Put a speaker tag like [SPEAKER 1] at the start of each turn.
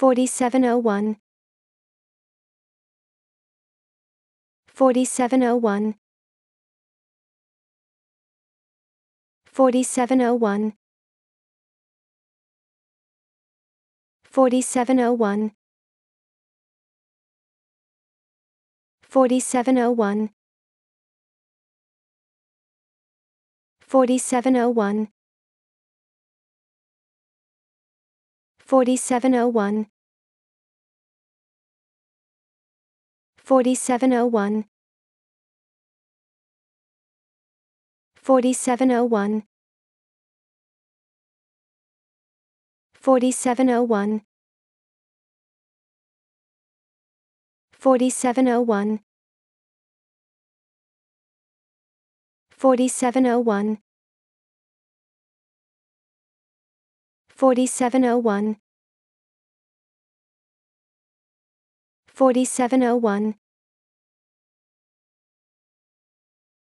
[SPEAKER 1] 4701 4701 4701 4701 4701 4701 4701 4701 4701 4701 4701 4701 4701 4701